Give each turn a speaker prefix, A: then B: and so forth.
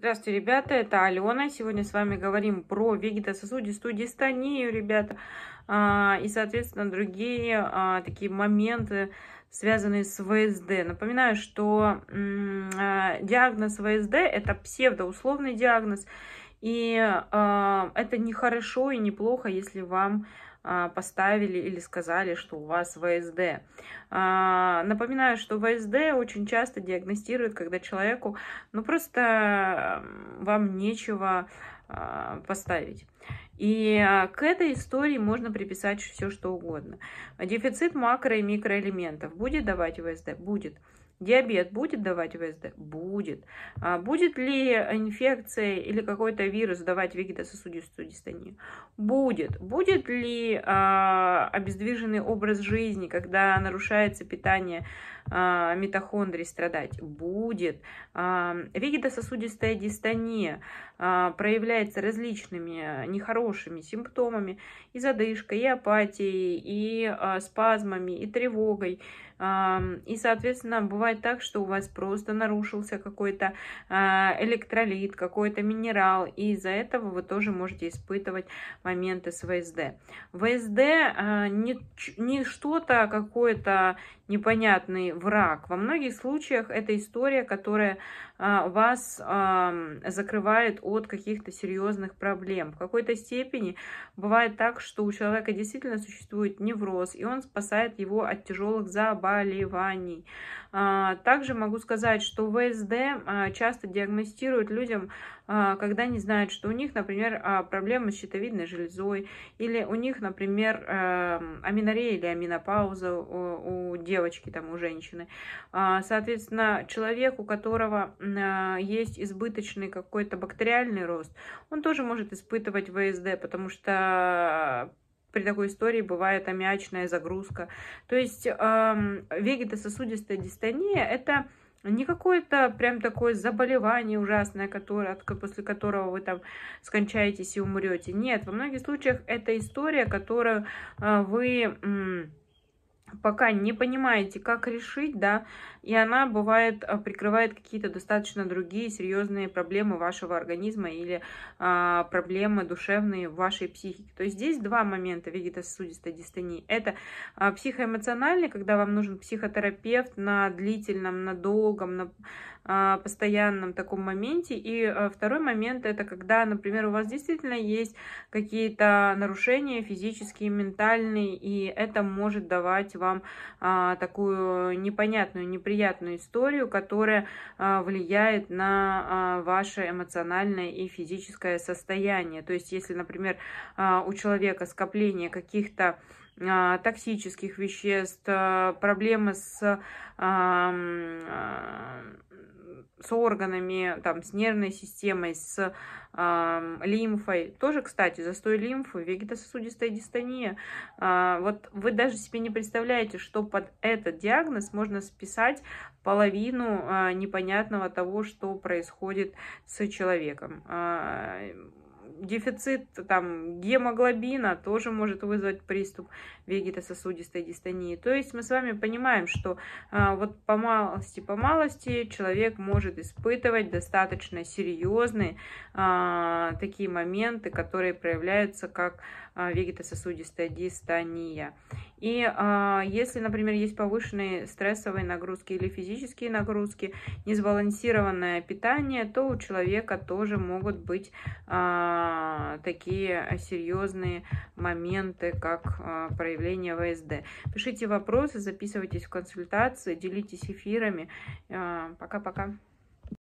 A: Здравствуйте, ребята, это Алена. Сегодня с вами говорим про вегетососудистую дистонию, ребята, а, и, соответственно, другие а, такие моменты, связанные с ВСД. Напоминаю, что а, диагноз ВСД – это псевдоусловный диагноз, и это нехорошо и неплохо, если вам а, поставили или сказали, что у вас ВСД. А, напоминаю, что ВСД очень часто диагностируют, когда человеку, ну просто вам нечего а, поставить. И к этой истории можно приписать все, что угодно. Дефицит макро- и микроэлементов будет давать ВСД? Будет. Диабет будет давать ВСД? Будет. А будет ли инфекция или какой-то вирус давать вегетососудистую дистонию? Будет. Будет ли а, обездвиженный образ жизни, когда нарушается питание? а, митохондрий страдать? Будет. вегетососудистая а, дистония а, проявляется различными нехорошими симптомами. И задышкой, и апатией, и а, спазмами, и тревогой. и, соответственно, бывает так, что у вас просто нарушился какой-то электролит, какой-то минерал. И из-за этого вы тоже можете испытывать моменты с ВСД. ВСД не, не что-то какое-то непонятный враг. Во многих случаях это история, которая а, вас закрывает от каких-то серьезных проблем. В какой-то степени бывает так, что у человека действительно существует невроз, и он спасает его от тяжелых заболеваний. А, также могу сказать, что ВСД а, часто диагностируют людям, когда не знают, что у них, например, проблемы с щитовидной железой, или у них, например, аминорея или аминопауза у девочки, там, у женщины женщины. А, соответственно, человек, у которого а, есть избыточный какой-то бактериальный рост, он тоже может испытывать ВСД, потому что при такой истории бывает аммиачная загрузка. То есть эм, вегетососудистая дистония – это не какое-то прям такое заболевание ужасное, которое, после которого вы там скончаетесь и умрете. Нет, во многих случаях это история, которую а, вы пока не понимаете, как решить, да, и она бывает а, прикрывает какие-то достаточно другие серьезные проблемы вашего организма или а, проблемы душевные в вашей психике. То есть здесь два момента вегетососудистой дистонии. Это а, психоэмоциональный, когда вам нужен психотерапевт на длительном, на долгом, на а, постоянном таком моменте. И э, второй момент это когда, например, у вас действительно есть какие-то нарушения физические, ментальные, и это может давать вам а, такую непонятную, неприятную историю, которая а, влияет на ваше эмоциональное и физическое состояние. То есть, если, например, у человека скопление каких-то а, токсических веществ, а, проблемы с, а, с органами, там, с нервной системой, с лимфой. Тоже, кстати, застой лимфы, вегетососудистая дистония. Вот вы даже себе не представляете, что под этот диагноз можно списать половину непонятного того, что происходит с человеком дефицит там, гемоглобина тоже может вызвать приступ вегетососудистой дистонии. То есть мы с вами понимаем, что а, вот по малости, по малости человек может испытывать достаточно серьезные а, такие моменты, которые проявляются как а, вегетососудистая дистония. И а, если, например, есть повышенные стрессовые нагрузки или физические нагрузки, несбалансированное питание, то у человека тоже могут быть а, а, такие а, серьезные моменты, как а, проявление ВСД. Пишите вопросы, записывайтесь в консультации, делитесь эфирами. А, пока-пока. А,